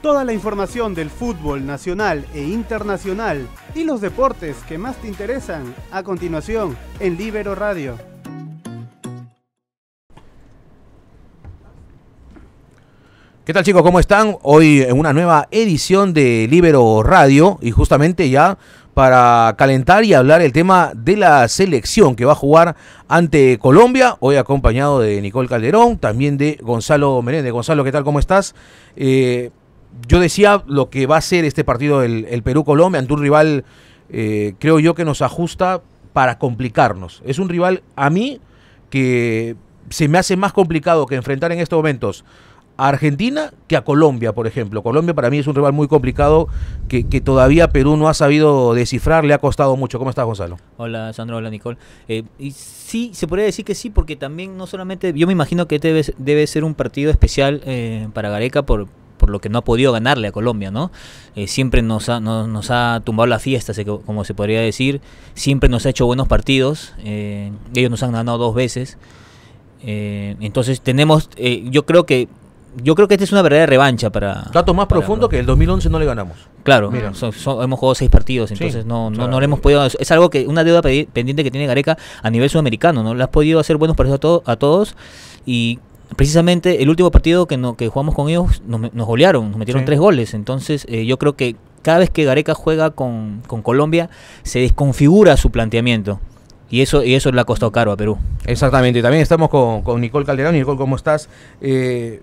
Toda la información del fútbol nacional e internacional y los deportes que más te interesan a continuación en Libero Radio. ¿Qué tal chicos? ¿Cómo están? Hoy en una nueva edición de Libero Radio y justamente ya para calentar y hablar el tema de la selección que va a jugar ante Colombia, hoy acompañado de Nicole Calderón, también de Gonzalo Menéndez. Gonzalo, ¿qué tal? ¿Cómo estás? Eh, yo decía lo que va a ser este partido el, Perú-Colombia ante un rival, eh, creo yo, que nos ajusta para complicarnos. Es un rival a mí que se me hace más complicado que enfrentar en estos momentos a Argentina que a Colombia, por ejemplo. Colombia para mí es un rival muy complicado que, todavía Perú no ha sabido descifrar, le ha costado mucho. ¿Cómo estás, Gonzalo? Hola, Sandro, hola, Nicole. Eh, y sí, se podría decir que sí, porque también no solamente, yo me imagino que este debe, ser un partido especial eh, para Gareca por, lo que no ha podido ganarle a Colombia, ¿no? Eh, siempre nos ha, tumbado la fiesta, como se podría decir, siempre nos ha hecho buenos partidos, eh, ellos nos han ganado dos veces, eh, entonces tenemos, yo creo que yo creo que esta es una verdadera revancha para. Dato más profundo que el 2011 no le ganamos. Claro, hemos jugado seis partidos, entonces no, no, le hemos podido. Es algo que una deuda pendiente que tiene Gareca a nivel sudamericano, ¿no? Le has podido hacer buenos partidos a, a todos y precisamente el último partido que, que jugamos con ellos nos, golearon, nos metieron tres goles. Entonces eh, yo creo que cada vez que Gareca juega con, con Colombia se desconfigura su planteamiento. Y eso, y eso le ha costado caro a Perú. Exactamente. también estamos con, con, Nicole Calderón. Nicole, ¿cómo estás? Eh,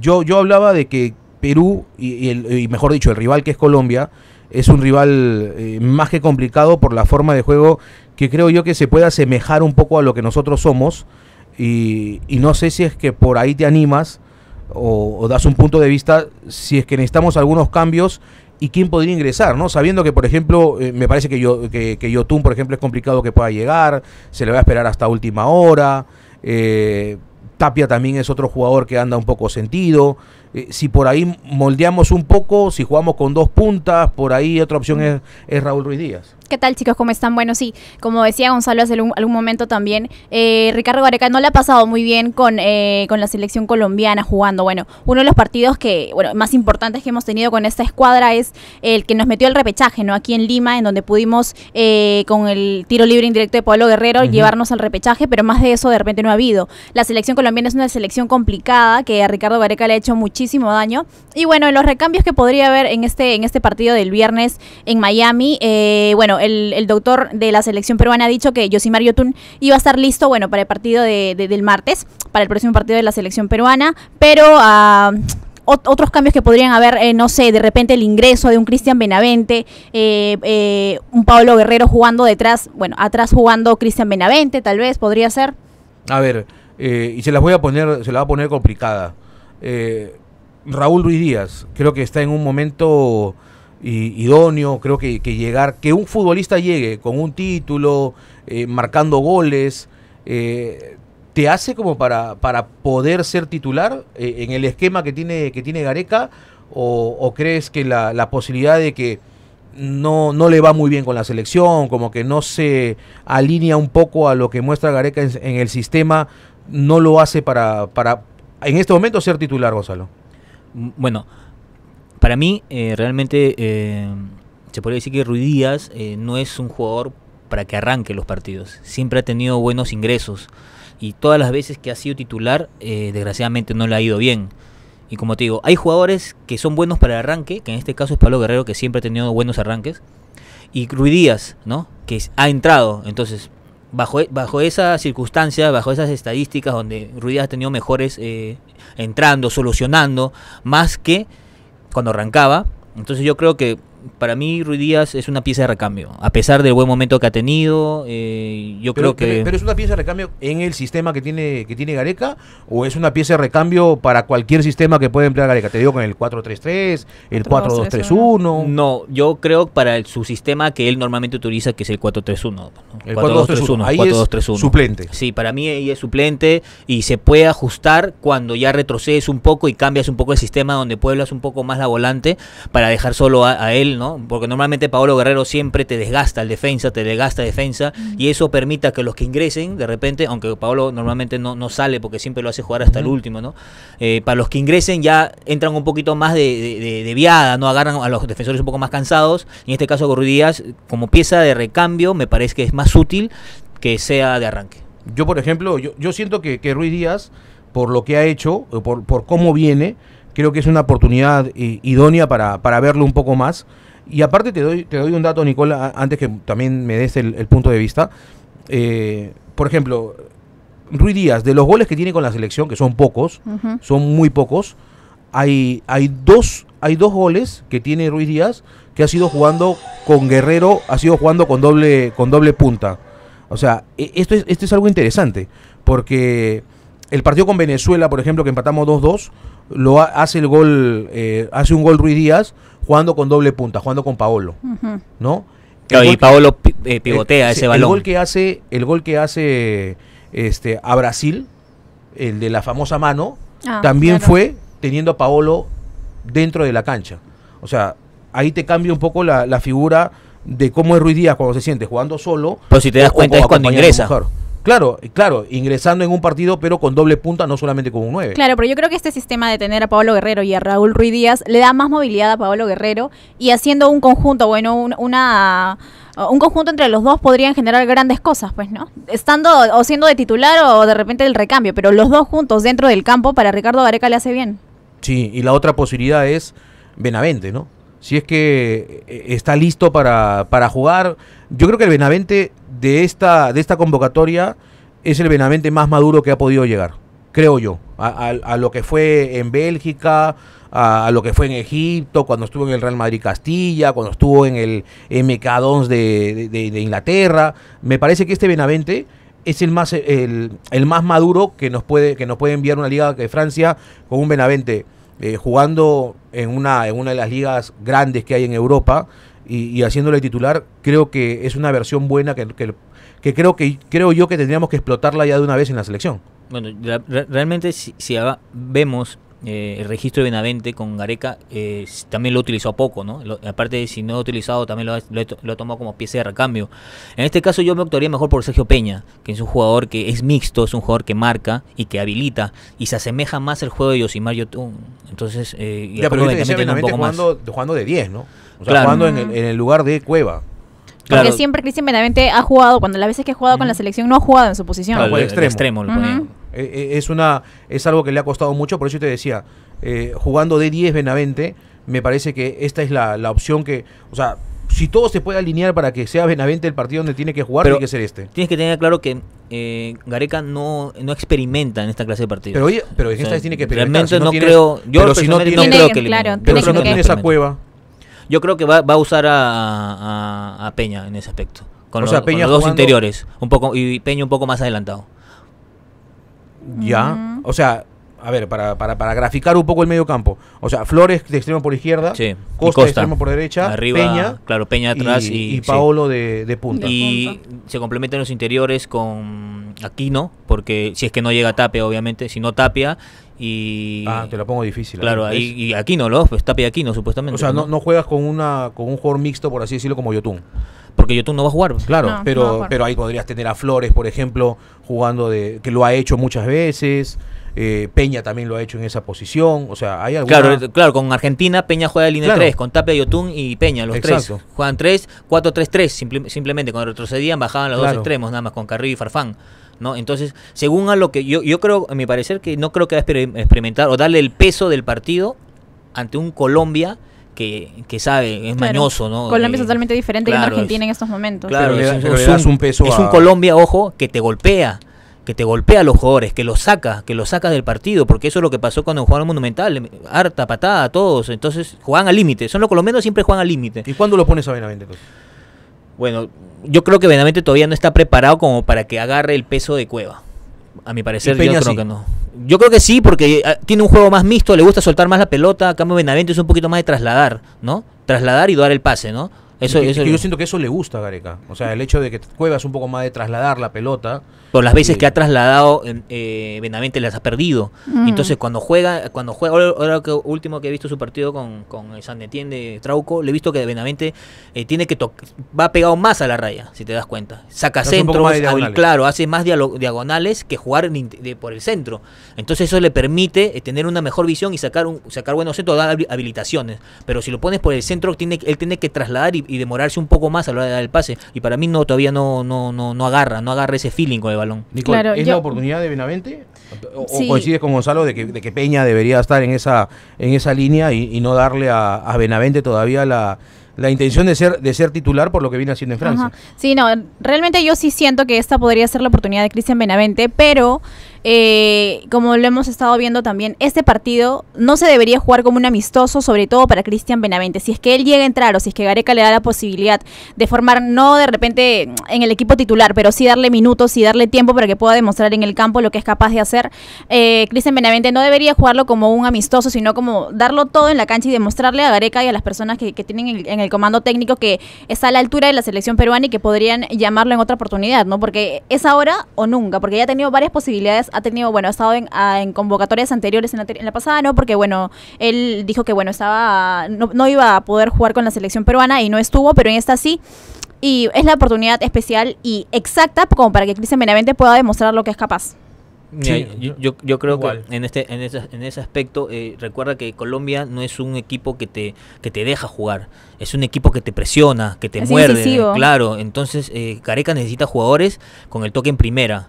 yo, yo hablaba de que Perú, y, el, y, mejor dicho, el rival que es Colombia, es un rival eh, más que complicado por la forma de juego que creo yo que se puede asemejar un poco a lo que nosotros somos. Y, no sé si es que por ahí te animas o, das un punto de vista si es que necesitamos algunos cambios y quién podría ingresar, ¿no? Sabiendo que, por ejemplo, eh, me parece que, yo, que, por ejemplo, es complicado que pueda llegar, se le va a esperar hasta última hora. Eh, Tapia también es otro jugador que anda un poco sentido. Eh, si por ahí moldeamos un poco, si jugamos con dos puntas, por ahí otra opción es, Raúl Ruiz Díaz. ¿Qué tal chicos? ¿Cómo están? Bueno, sí, como decía Gonzalo hace algún, momento también, eh, Ricardo Gareca no le ha pasado muy bien con, eh, con la selección colombiana jugando. Bueno, uno de los partidos que bueno más importantes que hemos tenido con esta escuadra es el que nos metió al repechaje, ¿no? Aquí en Lima, en donde pudimos con el tiro libre indirecto de Pablo Guerrero llevarnos al repechaje, pero más de eso de repente no ha habido. La selección colombiana es una selección complicada que a Ricardo Gareca le ha hecho mucho muchísimo daño. Y bueno, los recambios que podría haber en este, en este partido del viernes en Miami, eh, bueno, el, doctor de la selección peruana ha dicho que Josimar Tun iba a estar listo, bueno, para el partido del martes, para el próximo partido de la selección peruana, pero... Ah, otros cambios que podrían haber, eh, no sé, de repente el ingreso de un Cristian Benavente, eh, un Pablo Guerrero jugando detrás, bueno, atrás jugando Cristian Benavente, tal vez, podría ser. A ver, y se las voy a poner, se la va a poner complicada. Raúl Ruiz Díaz creo que está en un momento eh, idóneo, creo que, llegar, que un futbolista llegue con un título, eh, marcando goles, eh, te hace como para, para poder ser titular en el esquema que tiene, que tiene Gareca, o, crees que la, posibilidad de que no, no le va muy bien con la selección, como que no se alinea un poco a lo que muestra Gareca en, el sistema, no lo hace para, para en este momento ser titular, Gonzalo bueno, para mí eh, realmente eh, se podría decir que Ruiz Díaz eh, no es un jugador para que arranque los partidos. Siempre ha tenido buenos ingresos y todas las veces que ha sido titular, desgraciadamente no le ha ido bien. Y como te digo, hay jugadores que son buenos para el arranque, que en este caso es Pablo Guerrero, que siempre ha tenido buenos arranques, y Ruiz Díaz, ¿no? Que ha entrado. Entonces, bajo, e, bajo esas circunstancias, bajo esas estadísticas donde Ruiz ha tenido mejores eh, entrando, solucionando, más que cuando arrancaba. Entonces yo creo que para mí Ruiz Díaz es una pieza de recambio, a pesar del buen momento que ha tenido, eh, yo creo que... Pero, es una pieza de recambio en el sistema que tiene, que tiene Gareca o es una pieza de recambio para cualquier sistema que pueda emplear Gareca? Te digo con el 4-3-3, el 4-2-3-1... No, yo creo para el, su sistema que él normalmente utiliza, que es el 4-3-1. 1 El 4 3 1 ahí es suplente. Sí, para mí ahí es suplente y se puede ajustar cuando ya retrocedes un poco y cambias un poco el sistema donde pueblas un poco más la volante para dejar solo a él, ¿no? Porque normalmente Paolo Guerrero siempre te desgasta el defensa, te desgasta defensa, y eso permita que los que ingresen, de repente, aunque Paolo normalmente no, sale porque siempre lo hace jugar hasta el último, ¿no? Eh, para los que ingresen ya entran un poquito más de, viada, ¿no? Agarran a los defensores un poco más cansados. Y En este caso, Díaz como pieza de recambio, me parece que es más útil que sea de arranque. Yo, por ejemplo, yo, siento que, que Ruiz Díaz, por lo que ha hecho, por, por cómo viene, creo que es una oportunidad eh, idónea para, para verlo un poco más. Y aparte te doy, te doy un dato, Nicola, antes que también me des el, punto de vista. Eh, por ejemplo, Ruiz Díaz, de los goles que tiene con la selección, que son pocos, son muy pocos, hay, hay, dos, hay dos goles que tiene Ruiz Díaz que ha sido jugando con Guerrero, ha sido jugando con doble, con doble punta. O sea, e, esto es, esto es algo interesante, porque el partido con Venezuela, por ejemplo, que empatamos 2-2, lo hace el gol, eh, hace un gol Ruiz Díaz jugando con doble punta, jugando con Paolo, ¿no? y Paolo eh, pivotea eh, ese balón. El gol que hace, el gol que hace este, a Brasil, el de la famosa mano, ah, también fue teniendo a Paolo dentro de la cancha. O sea, ahí te cambia un poco la, la figura de cómo es Ruiz Díaz cuando se siente jugando solo. Pero si te das cuenta es cuando ingresa. Claro, claro, ingresando en un partido, pero con doble punta, no solamente con un 9. Claro, pero yo creo que este sistema de tener a Pablo Guerrero y a Raúl Ruiz Díaz le da más movilidad a Pablo Guerrero y haciendo un conjunto, bueno, un, una un conjunto entre los dos podrían generar grandes cosas, pues, ¿no? Estando o siendo de titular o de repente del recambio, pero los dos juntos dentro del campo para Ricardo Gareca le hace bien. Sí, y la otra posibilidad es Benavente, ¿no? Si es que eh, está listo para, para jugar, yo creo que el Benavente de esta, de esta convocatoria es el Benavente más maduro que ha podido llegar, creo yo, a, lo que fue en Bélgica, a, lo que fue en Egipto, cuando estuvo en el Real Madrid Castilla, cuando estuvo en el MK2 de, Inglaterra. Me parece que este Benavente es el más, el, el, más maduro que nos, puede, que nos puede enviar una liga de Francia con un Benavente. Eh, jugando en una, en una de las ligas grandes que hay en Europa, y, y haciéndole titular, creo que es una versión buena que, que, creo que creo yo que tendríamos que explotarla ya de una vez en la selección. Bueno, realmente si, vemos eh, el registro de Benavente con Gareca eh, también lo utilizó poco, ¿no? aparte de si no lo ha utilizado, también lo ha, lo, tomado como pieza de recambio. En este caso yo me optaría mejor por Sergio Peña, que es un jugador que es mixto, es un jugador que marca y que habilita y se asemeja más al juego de Yosimar Yotun. Entonces, eh, ya, pero es un poco jugando, más. jugando de 10, ¿no? O sea, jugando en el, lugar de Cueva. Porque siempre Cristian Benavente ha jugado, cuando las veces que ha jugado con la selección no ha jugado en su posición. Claro, e- extremo. E, e, es, una, es algo que le ha costado mucho, por eso te decía, eh, jugando de 10 Benavente, me parece que esta es la, la opción que, o sea, si todo se puede alinear para que sea Benavente el partido donde tiene que jugar, tiene que ser este. Tienes que tener claro que eh, Gareca no, no experimenta en esta clase de partidos. Pero, oye, pero esta vez tiene que experimentar. Realmente no, creo. Yo si no, creo que, pero no tiene esa Cueva. Yo creo que va, va a usar a, a, Peña en ese aspecto. Con, los, dos interiores. Un poco, y Peña un poco más adelantado. Ya. O sea, a ver, para, para, para, graficar un poco el medio campo. O sea, Flores de extremo por izquierda, Costa, de extremo por derecha, Peña, claro, Peña atrás y, Paolo de, de, punta. Y se complementan los interiores con Aquino, porque si es que no llega Tapia, obviamente, si no Tapia, y, ah, te la pongo difícil. Claro, ¿eh? y, Aquino, lo pues Tapia Aquino, supuestamente. O sea, no, juegas con, una, con un jugador mixto, por así decirlo, como Yotun. Porque Yotun no va a jugar. Claro, pero, pero ahí podrías tener a Flores, por ejemplo, jugando de. que lo ha hecho muchas veces. Eh, Peña también lo ha hecho en esa posición. O sea, hay alguna... Claro, con Argentina Peña juega de línea 3, con Tapia, Yotun y Peña, los tres. Juegan 3, 4-3-3, simplemente. Cuando retrocedían bajaban los dos extremos, nada más con Carrillo y Farfán. ¿no? Entonces, según a lo que yo, yo creo, a mi parecer, que no creo que va a experimentar o darle el peso del partido ante un Colombia que, sabe, es mañoso, ¿no? Colombia es eh, totalmente diferente que Argentina en estos momentos. Claro, es, un, peso es un Colombia, ojo, que te golpea, que te golpea a los jugadores, que los saca, que los saca del partido, porque eso es lo que pasó cuando jugaron Monumental, harta patada a todos, entonces juegan al límite, son los colombianos siempre juegan al límite. ¿Y cuándo lo pones a Benavente bueno, yo creo que Benavente todavía no está preparado como para que agarre el peso de Cueva. A mi parecer, yo creo que no. Yo creo que sí, porque ah, tiene un juego más mixto, le gusta soltar más la pelota. A cambio, Benavente es un poquito más de trasladar, ¿no? Trasladar y dar el pase, ¿no? yo siento que eso le gusta a Gareca. O sea, el hecho de que juegas un poco más de trasladar la pelota. Por las veces que ha trasladado, eh, Benavente las ha perdido. Mm. Entonces, cuando juega, cuando juega ahora, último que he visto su partido con, el San Etienne de Trauco, le he visto que Benavente eh, tiene que va pegado más a la raya, si te das cuenta. Saca centro centros, claro, hace más diagonales que jugar por el centro. Entonces, eso le permite eh, tener una mejor visión y sacar, un, sacar buenos centros, dar habilitaciones. Pero si lo pones por el centro, tiene, él tiene que trasladar y y demorarse un poco más a la hora de dar el pase. Y para mí no todavía no no no, no agarra, no agarra ese feeling con el balón. ¿es la oportunidad de Benavente? ¿O, coincides con Gonzalo de que, Peña debería estar en esa, en esa línea y, no darle a, Benavente todavía la la intención de ser de ser titular por lo que viene haciendo en Francia. Sí, no, realmente yo sí siento que esta podría ser la oportunidad de Cristian Benavente, pero eh, como lo hemos estado viendo también, este partido no se debería jugar como un amistoso, sobre todo para Cristian Benavente. Si es que él llega a entrar o si es que Gareca le da la posibilidad de formar, no de repente en el equipo titular, pero sí darle minutos y darle tiempo para que pueda demostrar en el campo lo que es capaz de hacer, eh, Cristian Benavente no debería jugarlo como un amistoso, sino como darlo todo en la cancha y demostrarle a Gareca y a las personas que, tienen en el comando técnico que está a la altura de la selección peruana y que podrían llamarlo en otra oportunidad, ¿no? Porque es ahora o nunca, porque ya ha tenido varias posibilidades ha tenido, bueno, ha estado en, ah, convocatorias anteriores en la, pasada, ¿no? Porque, bueno, él dijo que, bueno, estaba, no, iba a poder jugar con la selección peruana y no estuvo, pero en esta sí. Y es la oportunidad especial y exacta como para que Cristian Benavente pueda demostrar lo que es capaz. yo, creo que en este en ese, en ese aspecto eh, recuerda que Colombia no es un equipo que te que te deja jugar es un equipo que te presiona que te muerde claro entonces Careca eh, necesita jugadores con el toque en primera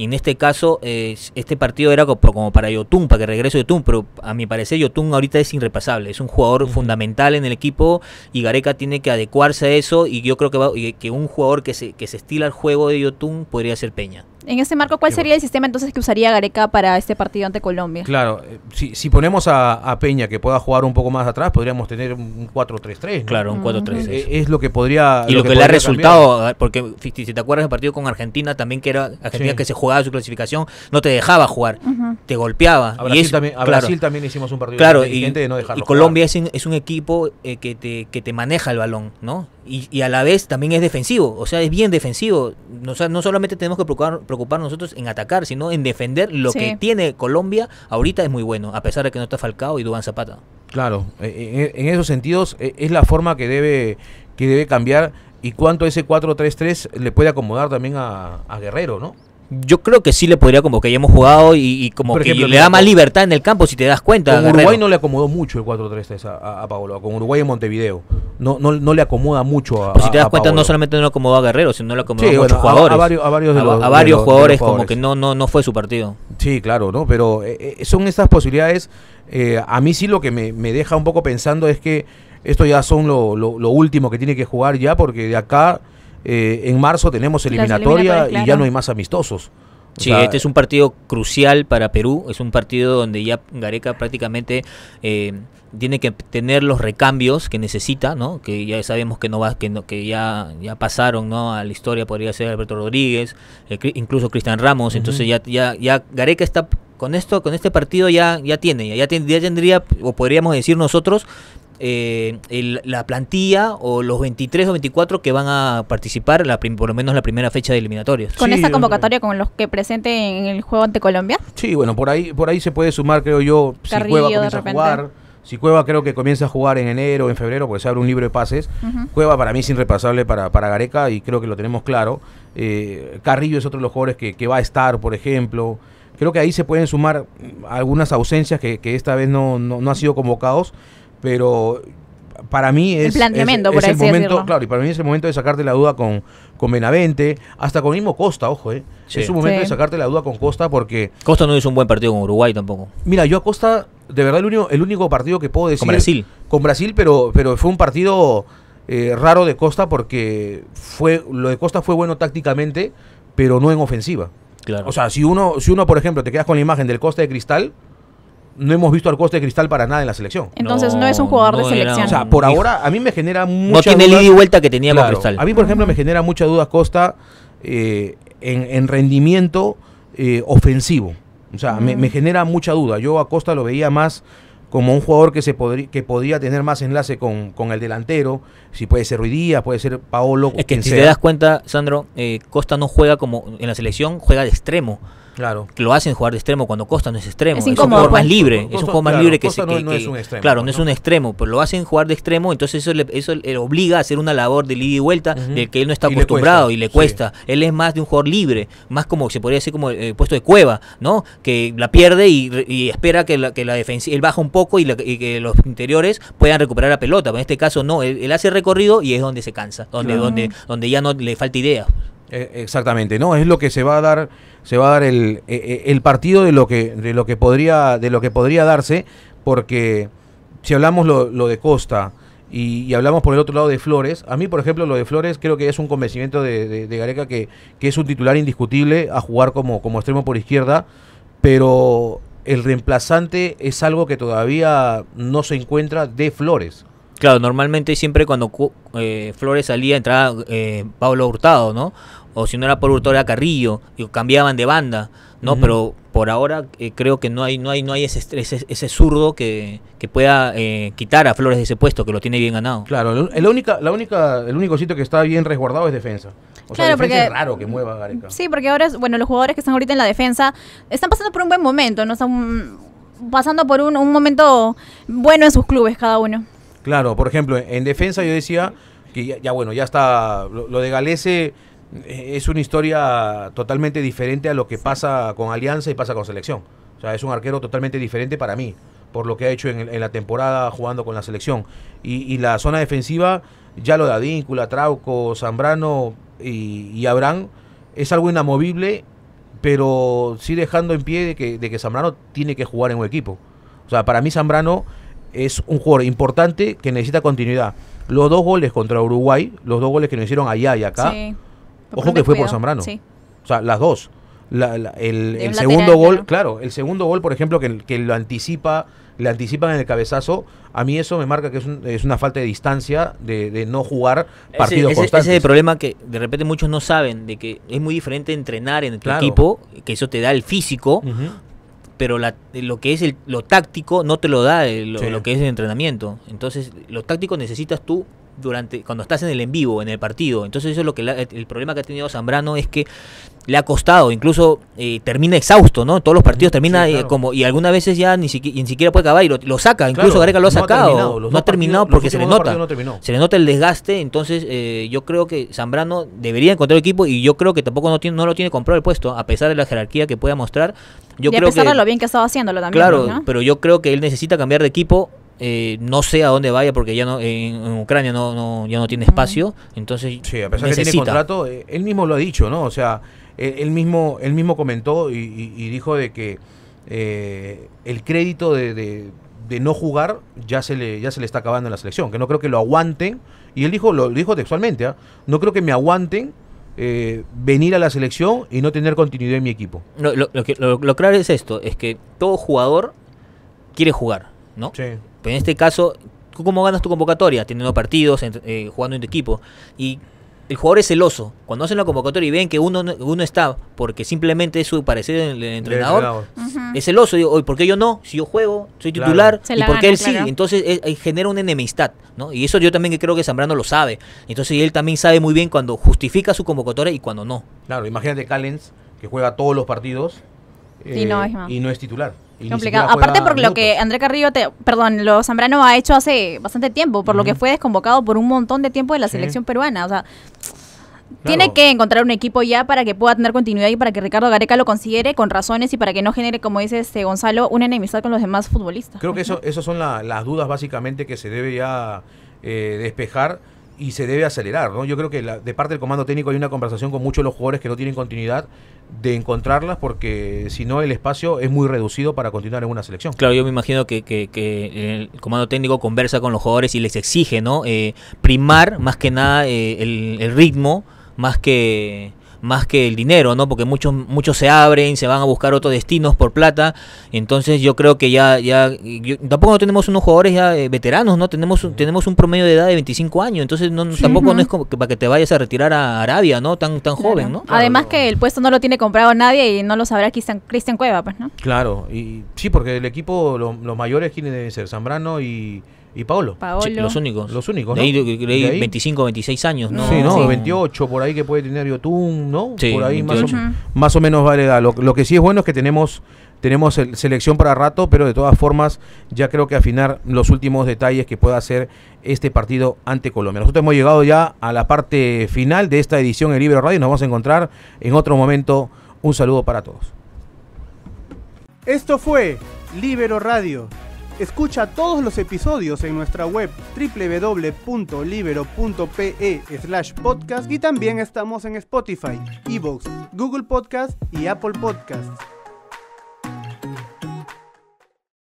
y en este caso, este partido era como, para Yotun, para que regrese Yotun, pero a mi parecer Yotun ahorita es irrepasable, es un jugador fundamental en el equipo y Gareca tiene que adecuarse a eso y yo creo que, que un jugador que se, que se estila al juego de Yotun podría ser Peña en ese marco, ¿cuál sería el sistema entonces que usaría Gareca para este partido ante Colombia? Claro, eh, si, si ponemos a, Peña que pueda jugar un poco más atrás, podríamos tener un 4-3-3. 3 Claro, un 4-3-3. Eh, es, lo que podría. Y lo, que, le ha resultado, porque si te acuerdas del partido con Argentina, también que era Argentina que se jugaba su clasificación, no te dejaba jugar, te golpeaba. A, Brasil, también, hicimos un partido claro, y, Colombia es, es, un equipo eh, que, te, que te maneja el balón, ¿no? Y, y, a la vez también es defensivo, o sea, es bien defensivo. No, no solamente tenemos que procurar, preocupar nosotros en atacar, sino en defender lo que tiene Colombia ahorita es muy bueno, a pesar de que no está Falcao y Dubán Zapata. Claro, eh, eh, en, esos sentidos eh, es la forma que debe, que debe cambiar y cuánto ese 4-3-3 le puede acomodar también a Guerrero, ¿no? yo creo que sí le podría como que hayamos jugado y, como que le da más libertad en el campo si te das cuenta. Con Uruguay no le acomodó mucho el 4-3-3 a, a, Paolo, con Uruguay y Montevideo. No, no, no le acomoda mucho a. Pues si te das cuenta, no solamente no le acomodó a Guerrero, sino le acomodó a muchos jugadores. A, varios, jugadores, como que no, no, no fue su partido. Sí, claro, ¿no? Pero eh, eh, son estas posibilidades. Eh, a mí sí lo que me, deja un poco pensando es que esto ya son lo, lo, lo último que tiene que jugar ya, porque de acá eh, en marzo tenemos eliminatoria y ya no hay más amistosos. sí, este es un partido crucial para Perú, es un partido donde ya Gareca prácticamente eh, tiene que tener los recambios que necesita, ¿no? Que ya sabemos que no va, que, que ya, ya pasaron, ¿no? A la historia podría ser Alberto Rodríguez, eh, incluso Cristian Ramos, entonces ya, ya, ya Gareca está con esto, con este partido ya, ya tiene, ya tendría, o podríamos decir nosotros, eh, la plantilla o los 23 o 24 que van a participar, la por lo menos la primera fecha de eliminatorios. ¿Con esa convocatoria con los que presenten en el juego ante Colombia? Sí, bueno, por ahí, por ahí se puede sumar, creo yo, si Cueva comienza a jugar. Si Cueva creo que comienza a jugar en enero, en febrero, porque se abre un libro de pases. Cueva para mí es irrepasable para, Gareca y creo que lo tenemos claro. Eh, Carrillo es otro de los jugadores que, va a estar, por ejemplo creo que ahí se pueden sumar algunas ausencias que, esta vez no, no, han sido convocados pero para mí es el momento, claro, y para mí es momento de sacarte la duda con, con Benavente, hasta con mismo Costa, ojo, eh. Es un momento de sacarte la duda con Costa porque Costa no hizo un buen partido con Uruguay tampoco. Mira, yo a Costa de verdad el único el único partido que puedo decir con Brasil, con Brasil, pero pero fue un partido eh, raro de Costa porque fue lo de Costa fue bueno tácticamente, pero no en ofensiva. Claro. O sea, si uno si uno por ejemplo te quedas con la imagen del Costa de Cristal, no hemos visto al coste de cristal para nada en la selección. Entonces no, es un jugador de selección. o sea, por ahora a mí me genera mucha No tiene el ida y vuelta que tenía claro, cristal. A mí, por ejemplo, me genera mucha duda Costa eh, en, rendimiento eh, ofensivo. O sea, me, mm. genera mucha duda. Yo a Costa lo veía más como un jugador que se que podría tener más enlace con, el delantero, si puede ser Ruiz puede ser Paolo. Es que si te das cuenta, Sandro, eh, Costa no juega como en la selección, juega de extremo. Claro. Lo hacen jugar de extremo cuando Costa no es extremo. Es, pues. un jugador más libre. es un juego más libre que, Costa no, es un extremo. Claro, no, pues, es un extremo, pero lo hacen jugar de extremo, entonces eso le, eso le obliga a hacer una labor de ida y vuelta del que él no está acostumbrado y le cuesta. Él es más de un jugador libre, más como se podría decir como el eh, puesto de cueva, ¿no? Que la pierde y, espera que la, que defensa, él baja un poco y, que los interiores puedan recuperar la pelota. Pero en este caso no, él, hace recorrido y es donde se cansa, donde, donde, donde ya no le falta idea. Eh, exactamente, no, es lo que se va a dar se va a dar eh, eh, el, partido de lo que de lo que podría de lo que podría darse porque si hablamos lo, de Costa y, hablamos por el otro lado de Flores, a mí por ejemplo lo de Flores creo que es un convencimiento de, de, Gareca que, es un titular indiscutible a jugar como, como extremo por izquierda, pero el reemplazante es algo que todavía no se encuentra de Flores. Claro, normalmente siempre cuando eh, Flores salía entraba Pablo Hurtado, ¿no? o si no era por Hurtado Carrillo, y cambiaban de banda, ¿no? Pero por ahora eh, creo que no hay, no hay, no hay ese, ese, ese zurdo que, que pueda eh, quitar a Flores de ese puesto, que lo tiene bien ganado. Claro, el, única, la única, el único sitio que está bien resguardado es defensa. claro, porque, es raro que mueva Gareca. Sí, porque ahora, bueno, los jugadores que están ahorita en la defensa están pasando por un buen momento, no están pasando por un, momento bueno en sus clubes cada uno. Claro, por ejemplo, en defensa yo decía que ya, bueno, ya está lo, lo de Galese es una historia totalmente diferente a lo que pasa con Alianza y pasa con Selección. O sea, es un arquero totalmente diferente para mí, por lo que ha hecho en, la temporada jugando con la Selección. Y, la zona defensiva, ya lo da Adíncula, Trauco, Zambrano y, y Abraham, es algo inamovible, pero sí dejando en pie de que, de Zambrano tiene que jugar en un equipo. O sea, para mí Zambrano es un jugador importante que necesita continuidad. Los dos goles contra Uruguay, los dos goles que nos hicieron allá y acá. Sí Ojo que fue por Zambrano. O sea, las dos. el, segundo gol, claro, el segundo gol, por ejemplo, que, lo anticipa, le anticipan en el cabezazo, a mí eso me marca que es, una falta de distancia de, no jugar partidos ese, ese, ese, es el problema que de repente muchos no saben, de que es muy diferente entrenar en tu equipo, que eso te da el físico, pero lo que es lo táctico no te lo da lo, lo que es el entrenamiento. Entonces, lo táctico necesitas tú durante cuando estás en el en vivo, en el partido. Entonces eso es lo que el problema que ha tenido Zambrano es que le ha costado, incluso eh, termina exhausto, ¿no? Todos los partidos termina eh, como y algunas veces ya ni siquiera, ni siquiera puede acabar y lo, saca, incluso lo ha sacado, no ha terminado, porque se le nota, se le nota el desgaste, entonces eh, yo creo que Zambrano debería encontrar equipo y yo creo que tampoco no lo tiene comprado el puesto a pesar de la jerarquía que pueda mostrar. Yo y creo a pesar que, de lo bien que ha haciéndolo también. Claro, pero yo creo que él necesita cambiar de equipo eh, no sé a dónde vaya porque ya no en, Ucrania no, ya no tiene espacio, entonces Sí, a pesar que tiene contrato, eh, él mismo lo ha dicho, ¿no? O sea, él, mismo él mismo comentó y, dijo de que eh, el crédito de, no jugar ya se le ya se le está acabando en la selección, que no creo que lo aguanten y él dijo lo dijo textualmente, ¿ah? no creo que me aguanten venir a la selección y no tener continuidad en mi equipo. lo, lo, lo, claro es esto, es que todo jugador quiere jugar, ¿no? Sí. Pero en este caso, cómo ganas tu convocatoria? Teniendo partidos, eh, jugando en tu equipo. Y el jugador es celoso. Cuando hacen la convocatoria y ven que uno, uno está porque simplemente es su parecer el, entrenador, es celoso. Digo, ¿Por qué yo no? Si yo juego, soy titular, ¿y por qué él sí? Entonces genera una enemistad. ¿no? Y eso yo también creo que Zambrano lo sabe. Entonces él también sabe muy bien cuando justifica su convocatoria y cuando no. Claro, imagínate Callens, que juega todos los partidos y no eh, es titular. Complicado. Aparte por lo que André Carrillo, perdón, lo Zambrano ha hecho hace bastante tiempo, por lo que fue desconvocado por un montón de tiempo de la selección peruana. O sea, Tiene que encontrar un equipo ya para que pueda tener continuidad y para que Ricardo Gareca lo considere con razones y para que no genere, como dice este Gonzalo, una enemistad con los demás futbolistas. Creo que eso, esas son las dudas básicamente que se debe ya eh, despejar y se debe acelerar, ¿no? Yo creo que la, de parte del comando técnico hay una conversación con muchos de los jugadores que no tienen continuidad de encontrarlas porque si no el espacio es muy reducido para continuar en una selección. Claro, yo me imagino que, el comando técnico conversa con los jugadores y les exige, ¿no? Eh, primar más que nada eh, el ritmo más que más que el dinero, ¿no? Porque muchos, muchos se abren, se van a buscar otros destinos por plata. Entonces yo creo que ya, ya tampoco tenemos unos jugadores ya eh, veteranos, ¿no? Tenemos, tenemos un promedio de edad de 25 años, entonces no, tampoco no es como para que te vayas a retirar a Arabia, ¿no? Tan, tan joven, ¿no? Además que el puesto no lo tiene comprado nadie y no lo sabrá Cristian, Cristian Cueva, pues, ¿no? Claro, y sí, porque el equipo, los mayores, ¿quiénes deben ser? Zambrano y y Paolo. los únicos. Los únicos. ¿no? De 25, 26 años, ¿no? Sí, ¿no? 28 por ahí que puede tener Yotun, ¿no? por ahí más o, menos vale Lo, que sí es bueno es que tenemos tenemos selección para rato, pero de todas formas ya creo que afinar los últimos detalles que pueda hacer este partido ante Colombia. Nosotros hemos llegado ya a la parte final de esta edición en Libero Radio nos vamos a encontrar en otro momento. Un saludo para todos. Esto fue Libero Radio Escucha todos los episodios en nuestra web www.libero.pe slash podcast y también estamos en Spotify, Evox, Google Podcast y Apple Podcasts.